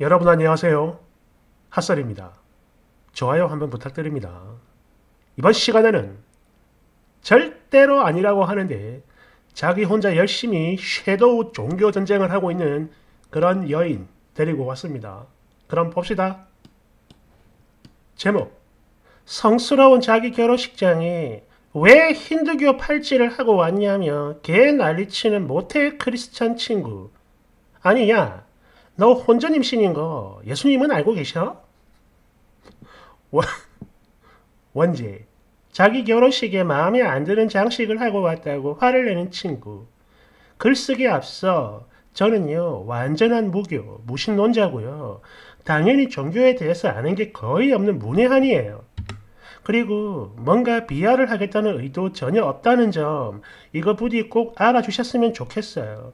여러분 안녕하세요. 핫설입니다. 좋아요 한번 부탁드립니다. 이번 시간에는 절대로 아니라고 하는데 자기 혼자 열심히 섀도우 종교 전쟁을 하고 있는 그런 여인 데리고 왔습니다. 그럼 봅시다. 제목 성스러운 자기 결혼식장에 왜 힌두교 팔찌를 하고 왔냐며 개 난리치는 모태 크리스찬 친구 아니야 너 혼전 임신인 거 예수님은 알고 계셔? 원, 원제 자기 결혼식에 마음에 안 드는 장식을 하고 왔다고 화를 내는 친구. 글쓰기 앞서 저는요 완전한 무교, 무신론자고요. 당연히 종교에 대해서 아는 게 거의 없는 문외한이에요. 그리고 뭔가 비하를 하겠다는 의도 전혀 없다는 점 이거 부디 꼭 알아주셨으면 좋겠어요.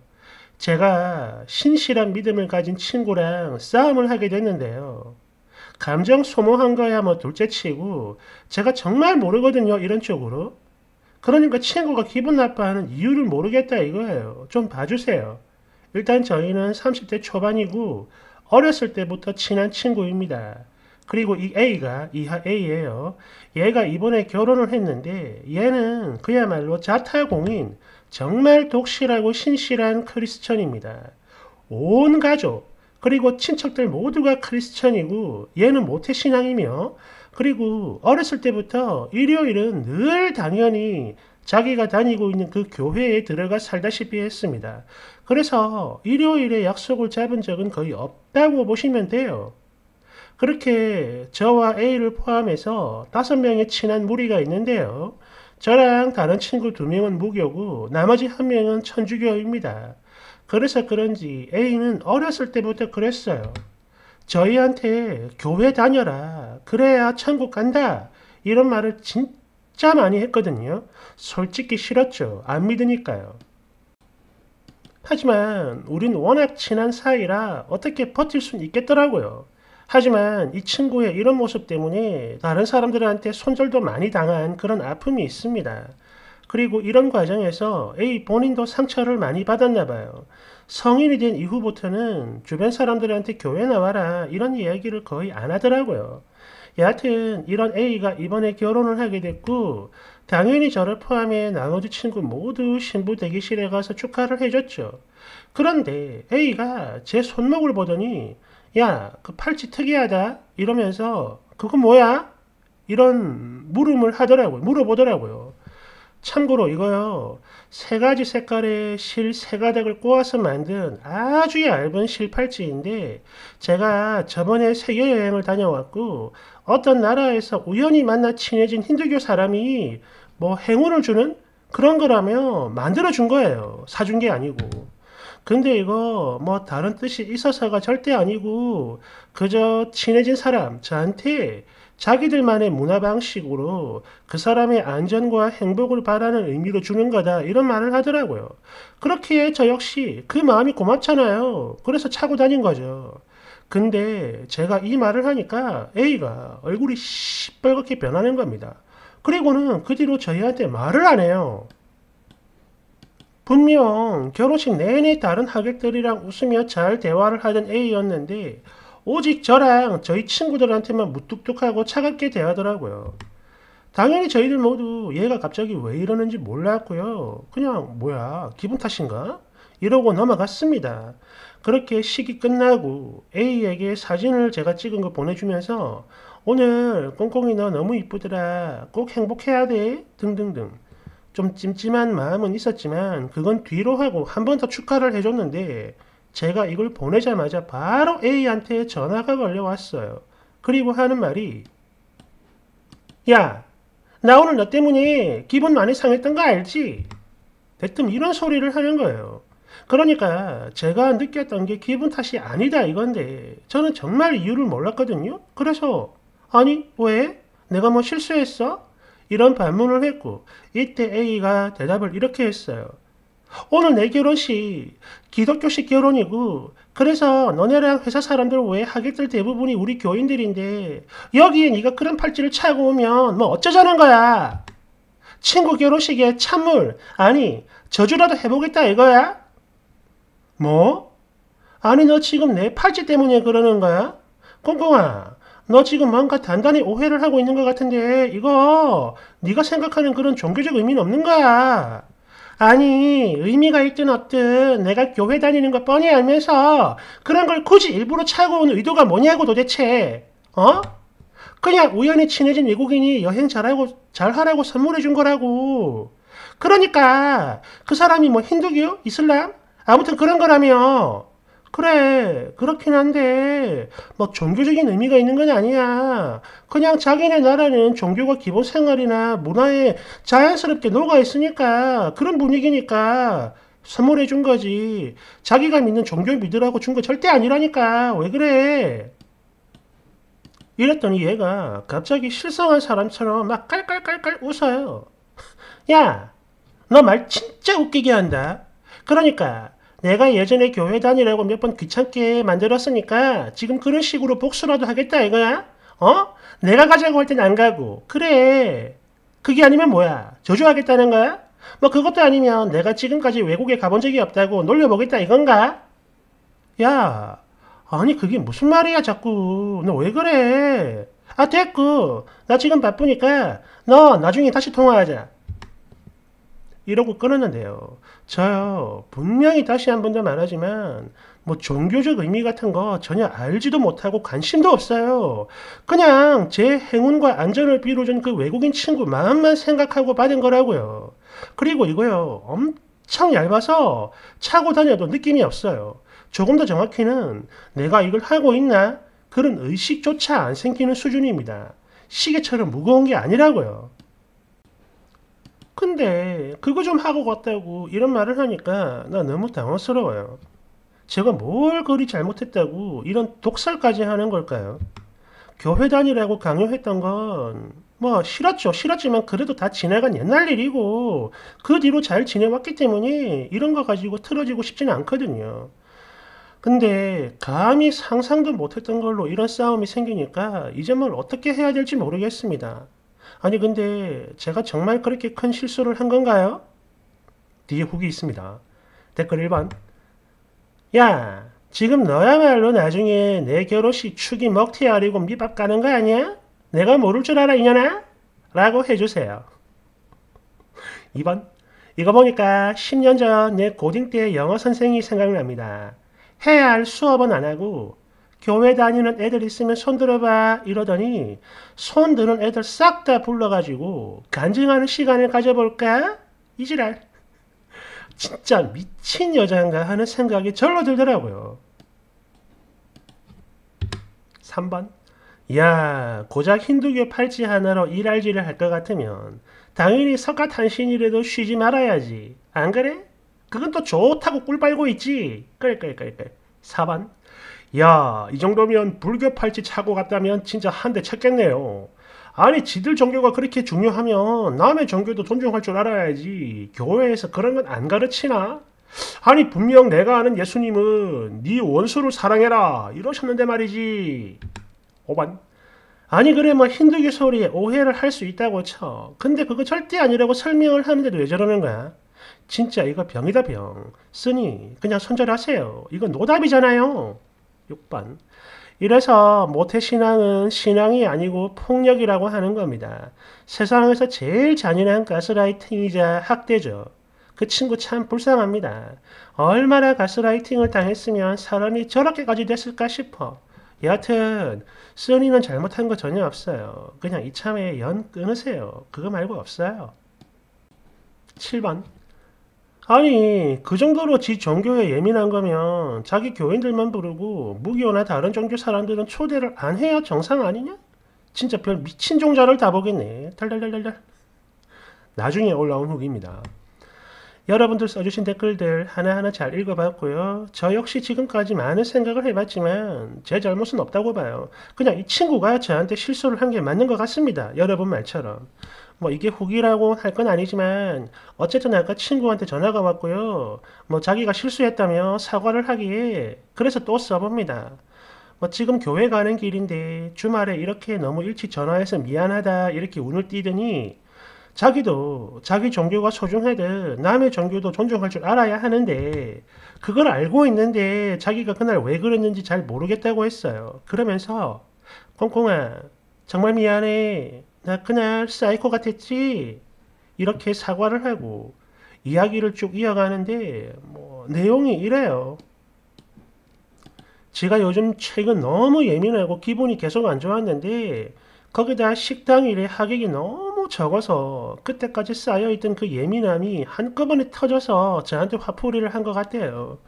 제가 신실한 믿음을 가진 친구랑 싸움을 하게 됐는데요. 감정 소모한 거야 뭐 둘째치고 제가 정말 모르거든요 이런 쪽으로. 그러니까 친구가 기분 나빠하는 이유를 모르겠다 이거예요. 좀 봐주세요. 일단 저희는 30대 초반이고 어렸을 때부터 친한 친구입니다. 그리고 이 A가 이하 A예요. 얘가 이번에 결혼을 했는데 얘는 그야말로 자타공인 정말 독실하고 신실한 크리스천입니다. 온 가족 그리고 친척들 모두가 크리스천이고 얘는 모태신앙이며 그리고 어렸을 때부터 일요일은 늘 당연히 자기가 다니고 있는 그 교회에 들어가 살다시피 했습니다. 그래서 일요일에 약속을 잡은 적은 거의 없다고 보시면 돼요. 그렇게 저와 A를 포함해서 다섯 명의 친한 무리가 있는데요. 저랑 다른 친구 두 명은 무교고 나머지 한 명은 천주교입니다. 그래서 그런지 A는 어렸을 때부터 그랬어요. 저희한테 교회 다녀라. 그래야 천국 간다. 이런 말을 진짜 많이 했거든요. 솔직히 싫었죠. 안 믿으니까요. 하지만 우린 워낙 친한 사이라 어떻게 버틸 순 있겠더라고요. 하지만 이 친구의 이런 모습 때문에 다른 사람들한테 손절도 많이 당한 그런 아픔이 있습니다. 그리고 이런 과정에서 A 본인도 상처를 많이 받았나 봐요. 성인이 된 이후부터는 주변 사람들한테 교회 나와라 이런 이야기를 거의 안 하더라고요. 여하튼 이런 A가 이번에 결혼을 하게 됐고 당연히 저를 포함해 나머지 친구 모두 신부 대기실에 가서 축하를 해줬죠. 그런데 A가 제 손목을 보더니 야, 그 팔찌 특이하다. 이러면서, 그거 뭐야? 이런 물음을 하더라고요. 물어보더라고요. 참고로 이거요. 세 가지 색깔의 실 세 가닥을 꼬아서 만든 아주 얇은 실 팔찌인데 제가 저번에 세계 여행을 다녀왔고 어떤 나라에서 우연히 만나 친해진 힌두교 사람이 뭐 행운을 주는 그런 거라며 만들어 준 거예요. 사준 게 아니고. 근데 이거 뭐 다른 뜻이 있어서가 절대 아니고 그저 친해진 사람 저한테 자기들만의 문화 방식으로 그 사람의 안전과 행복을 바라는 의미로 주는 거다 이런 말을 하더라고요. 그렇기에 저 역시 그 마음이 고맙잖아요. 그래서 차고 다닌 거죠. 근데 제가 이 말을 하니까 A가 얼굴이 시뻘겋게 변하는 겁니다. 그리고는 그 뒤로 저희한테 말을 안 해요. 분명 결혼식 내내 다른 하객들이랑 웃으며 잘 대화를 하던 A였는데 오직 저랑 저희 친구들한테만 무뚝뚝하고 차갑게 대하더라고요. 당연히 저희들 모두 얘가 갑자기 왜 이러는지 몰랐고요. 그냥 뭐야 기분 탓인가? 이러고 넘어갔습니다. 그렇게 식이 끝나고 A에게 사진을 제가 찍은 거 보내주면서 오늘 꽁꽁이 너 너무 이쁘더라. 꼭 행복해야 돼. 등등등. 좀 찜찜한 마음은 있었지만 그건 뒤로 하고 한 번 더 축하를 해줬는데 제가 이걸 보내자마자 바로 A한테 전화가 걸려왔어요. 그리고 하는 말이 야, 나 오늘 너 때문에 기분 많이 상했던 거 알지? 대뜸 이런 소리를 하는 거예요. 그러니까 제가 느꼈던 게 기분 탓이 아니다 이건데 저는 정말 이유를 몰랐거든요. 그래서 아니 왜? 내가 뭐 실수했어? 이런 반문을 했고 이때 A가 대답을 이렇게 했어요. 오늘 내 결혼식 기독교식 결혼이고 그래서 너네랑 회사 사람들 외 하객들 대부분이 우리 교인들인데 여기에 네가 그런 팔찌를 차고 오면 뭐 어쩌자는 거야. 친구 결혼식에 찬물 아니 저주라도 해보겠다 이거야? 뭐? 아니 너 지금 내 팔찌 때문에 그러는 거야? 꽁꽁아 너 지금 뭔가 단단히 오해를 하고 있는 것 같은데 이거 네가 생각하는 그런 종교적 의미는 없는 거야. 아니 의미가 있든 없든 내가 교회 다니는 걸 뻔히 알면서 그런 걸 굳이 일부러 차고 온 의도가 뭐냐고 도대체 어? 그냥 우연히 친해진 외국인이 여행 잘하고 잘하라고 선물해 준 거라고 그러니까 그 사람이 뭐 힌두교? 이슬람? 아무튼 그런 거라며 그래, 그렇긴 한데, 뭐 종교적인 의미가 있는 건 아니야. 그냥 자기네 나라는 종교가 기본 생활이나 문화에 자연스럽게 녹아 있으니까, 그런 분위기니까, 선물해 준 거지. 자기가 믿는 종교 믿으라고 준 거 절대 아니라니까. 왜 그래? 이랬더니 얘가 갑자기 실성한 사람처럼 막 깔깔깔깔 웃어요. 야, 너 말 진짜 웃기게 한다. 그러니까 내가 예전에 교회 다니라고 몇 번 귀찮게 만들었으니까 지금 그런 식으로 복수라도 하겠다 이거야? 어? 내가 가자고 할 땐 안 가고 그래 그게 아니면 뭐야? 저주하겠다는 거야? 뭐 그것도 아니면 내가 지금까지 외국에 가본 적이 없다고 놀려보겠다 이건가? 야 아니 그게 무슨 말이야 자꾸 너 왜 그래 아 됐고 나 지금 바쁘니까 너 나중에 다시 통화하자 이러고 끊었는데요. 저요, 분명히 다시 한 번 더 말하지만, 뭐 종교적 의미 같은 거 전혀 알지도 못하고 관심도 없어요. 그냥 제 행운과 안전을 빌어준 그 외국인 친구 마음만 생각하고 받은 거라고요. 그리고 이거요, 엄청 얇아서 차고 다녀도 느낌이 없어요. 조금 더 정확히는 내가 이걸 하고 있나? 그런 의식조차 안 생기는 수준입니다. 시계처럼 무거운 게 아니라고요. 근데 그거 좀 하고 갔다고 이런 말을 하니까 나 너무 당황스러워요. 제가 뭘 그리 잘못했다고 이런 독설까지 하는 걸까요? 교회 다니라고 강요했던 건 뭐 싫었죠. 싫었지만 그래도 다 지나간 옛날 일이고 그 뒤로 잘 지내왔기 때문에 이런 거 가지고 틀어지고 싶지는 않거든요. 근데 감히 상상도 못했던 걸로 이런 싸움이 생기니까 이제 뭘 어떻게 해야 될지 모르겠습니다. 아니 근데 제가 정말 그렇게 큰 실수를 한 건가요? 뒤에 후기 있습니다. 댓글 1번 야 지금 너야말로 나중에 내 결혼식 축이 먹튀 아리고 밑밥 가는 거 아니야? 내가 모를 줄 알아 이년아? 라고 해주세요. 2번 이거 보니까 10년 전 내 고딩 때 영어 선생이 생각납니다. 해야 할 수업은 안 하고 교회 다니는 애들 있으면 손 들어봐 이러더니 손 드는 애들 싹 다 불러가지고 간증하는 시간을 가져볼까? 이지랄. 진짜 미친 여자인가 하는 생각이 절로 들더라고요. 3번. 야, 고작 힌두교 팔찌 하나로 일할지를 할 것 같으면 당연히 석가탄신이라도 쉬지 말아야지. 안 그래? 그건 또 좋다고 꿀 빨고 있지. 그래, 그래, 그래, 그래. 4번. 야, 이 정도면 불교 팔찌 차고 갔다면 진짜 한 대 쳤겠네요. 아니, 지들 종교가 그렇게 중요하면 남의 종교도 존중할 줄 알아야지. 교회에서 그런 건 안 가르치나? 아니, 분명 내가 아는 예수님은 네 원수를 사랑해라 이러셨는데 말이지. 오반. 아니 그래 뭐 힌두교 소리에 오해를 할 수 있다고 쳐. 근데 그거 절대 아니라고 설명을 하는데도 왜 저러는 거야? 진짜 이거 병이다 병. 쓰니 그냥 손절하세요. 이건 노답이잖아요. 6번. 이래서 모태신앙은 신앙이 아니고 폭력이라고 하는 겁니다. 세상에서 제일 잔인한 가스라이팅이자 학대죠. 그 친구 참 불쌍합니다. 얼마나 가스라이팅을 당했으면 사람이 저렇게까지 됐을까 싶어. 여하튼 써니는 잘못한 거 전혀 없어요. 그냥 이참에 연 끊으세요. 그거 말고 없어요. 7번 아니 그 정도로 지 종교에 예민한 거면 자기 교인들만 부르고 무교나 다른 종교 사람들은 초대를 안 해야 정상 아니냐? 진짜 별 미친 종자를 다 보겠네. 달달달달달. 나중에 올라온 후기입니다. 여러분들 써주신 댓글들 하나하나 잘 읽어봤고요. 저 역시 지금까지 많은 생각을 해봤지만 제 잘못은 없다고 봐요. 그냥 이 친구가 저한테 실수를 한 게 맞는 것 같습니다. 여러분 말처럼. 뭐 이게 후기라고 할 건 아니지만 어쨌든 아까 친구한테 전화가 왔고요. 뭐 자기가 실수했다며 사과를 하기에 그래서 또 써봅니다. 뭐 지금 교회 가는 길인데 주말에 이렇게 너무 일찍 전화해서 미안하다 이렇게 운을 띄더니 자기도 자기 종교가 소중하듯 남의 종교도 존중할 줄 알아야 하는데 그걸 알고 있는데 자기가 그날 왜 그랬는지 잘 모르겠다고 했어요. 그러면서 콩콩아 정말 미안해. 나 그냥 사이코 같았지. 이렇게 사과를 하고 이야기를 쭉 이어가는데 뭐 내용이 이래요. 제가 요즘 최근 너무 예민하고 기분이 계속 안 좋았는데 거기다 식당 일에 하객이 너무 적어서 그때까지 쌓여있던 그 예민함이 한꺼번에 터져서 저한테 화풀이를 한 것 같아요.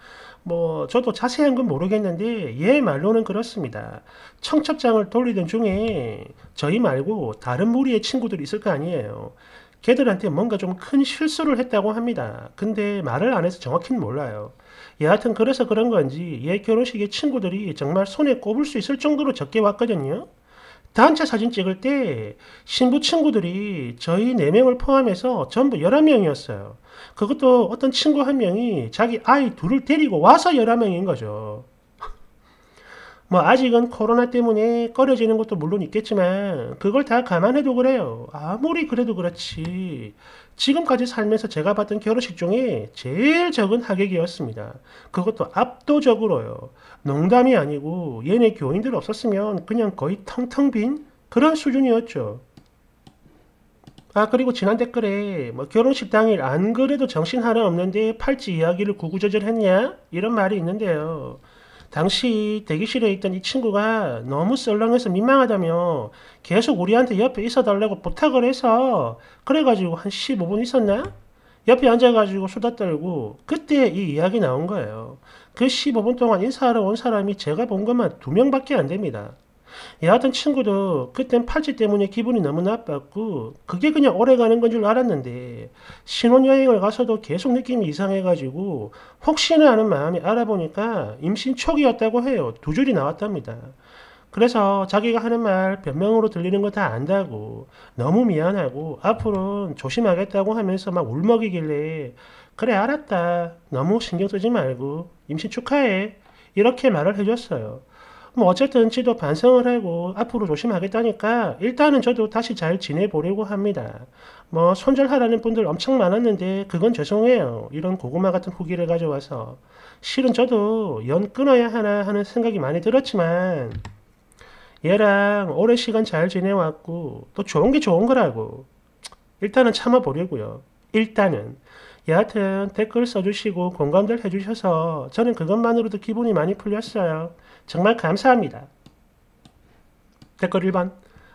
뭐 저도 자세한 건 모르겠는데 얘 예 말로는 그렇습니다. 청첩장을 돌리던 중에 저희 말고 다른 무리의 친구들이 있을 거 아니에요. 걔들한테 뭔가 좀 큰 실수를 했다고 합니다. 근데 말을 안 해서 정확히는 몰라요. 여하튼 그래서 그런 건지 얘 예 결혼식에 친구들이 정말 손에 꼽을 수 있을 정도로 적게 왔거든요. 단체 사진 찍을 때 신부 친구들이 저희 네명을 포함해서 전부 열한 명이었어요 그것도 어떤 친구 한 명이 자기 아이 둘을 데리고 와서 열한 명인 거죠. 뭐 아직은 코로나 때문에 꺼려지는 것도 물론 있겠지만 그걸 다 감안해도 그래요. 아무리 그래도 그렇지. 지금까지 살면서 제가 봤던 결혼식 중에 제일 적은 하객이었습니다. 그것도 압도적으로요. 농담이 아니고 얘네 교인들 없었으면 그냥 거의 텅텅 빈 그런 수준이었죠. 아 그리고 지난 댓글에 뭐 결혼식 당일 안 그래도 정신 하나 없는데 팔찌 이야기를 구구절절했냐 이런 말이 있는데요. 당시 대기실에 있던 이 친구가 너무 썰렁해서 민망하다며 계속 우리한테 옆에 있어달라고 부탁을 해서 그래가지고 한 15분 있었나? 옆에 앉아가지고 수다 떨고 그때 이 이야기 나온 거예요. 그 15분 동안 인사하러 온 사람이 제가 본 것만 두 명밖에 안 됩니다. 여하튼 친구도 그땐 팔찌 때문에 기분이 너무 나빴고 그게 그냥 오래가는 건 줄 알았는데 신혼여행을 가서도 계속 느낌이 이상해가지고 혹시나 하는 마음이 알아보니까 임신 초기였다고 해요. 두 줄이 나왔답니다. 그래서 자기가 하는 말 변명으로 들리는 거 다 안다고 너무 미안하고 앞으로는 조심하겠다고 하면서 막 울먹이길래 그래 알았다 너무 신경 쓰지 말고 임신 축하해 이렇게 말을 해줬어요. 뭐 어쨌든 지도 반성을 하고 앞으로 조심하겠다니까 일단은 저도 다시 잘 지내보려고 합니다. 뭐 손절하라는 분들 엄청 많았는데 그건 죄송해요. 이런 고구마 같은 후기를 가져와서 실은 저도 연 끊어야 하나 하는 생각이 많이 들었지만 얘랑 오랜 시간 잘 지내왔고 또 좋은 게 좋은 거라고 일단은 참아보려고요. 일단은 예, 여하튼 댓글 써주시고 공감들 해주셔서 저는 그것만으로도 기분이 많이 풀렸어요. 정말 감사합니다. 댓글 1번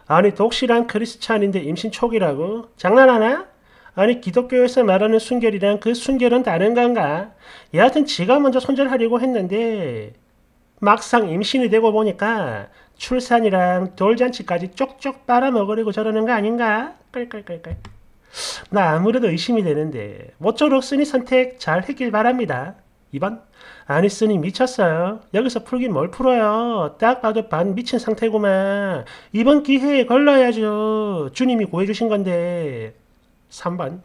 아니 독실한 크리스찬인데 임신 초기라고? 장난하나? 아니 기독교에서 말하는 순결이란 그 순결은 다른 건가? 예, 여하튼 지가 먼저 손절하려고 했는데 막상 임신이 되고 보니까 출산이랑 돌잔치까지 쪽쪽 빨아먹으려고 저러는 거 아닌가? 끌끌끌끌 나 아무래도 의심이 되는데 모쪼록 쓰니 선택 잘 했길 바랍니다. 2번 아니 쓰니 미쳤어요. 여기서 풀긴 뭘 풀어요. 딱 봐도 반 미친 상태구만. 이번 기회에 걸러야죠. 주님이 구해주신 건데. 3번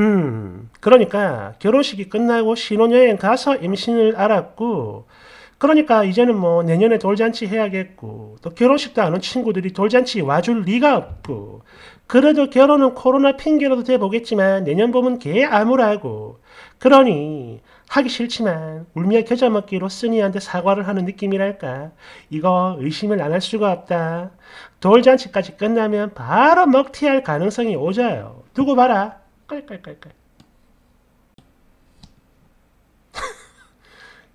음 그러니까 결혼식이 끝나고 신혼여행 가서 임신을 알았고 그러니까 이제는 뭐 내년에 돌잔치 해야겠고 또 결혼식도 안온 친구들이 돌잔치 와줄 리가 없고 그래도 결혼은 코로나 핑계로도 돼보겠지만 내년 봄은 개 암울하고 그러니 하기 싫지만 울며 겨자 먹기로 쓰니한테 사과를 하는 느낌이랄까 이거 의심을 안 할 수가 없다 돌잔치까지 끝나면 바로 먹튀할 가능성이 오자요 두고 봐라 깔깔깔깔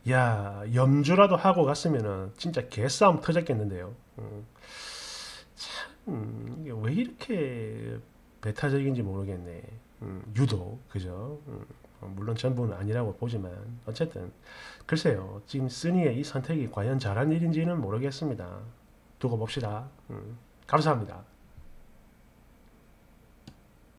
야 염주라도 하고 갔으면은 진짜 개싸움 터졌겠는데요. 음, 참왜 이렇게 배타적인지 모르겠네. 음, 유독 그죠. 음, 물론 전부는 아니라고 보지만 어쨌든 글쎄요 지금 쓰니의 이 선택이 과연 잘한 일인지는 모르겠습니다. 두고 봅시다. 음, 감사합니다.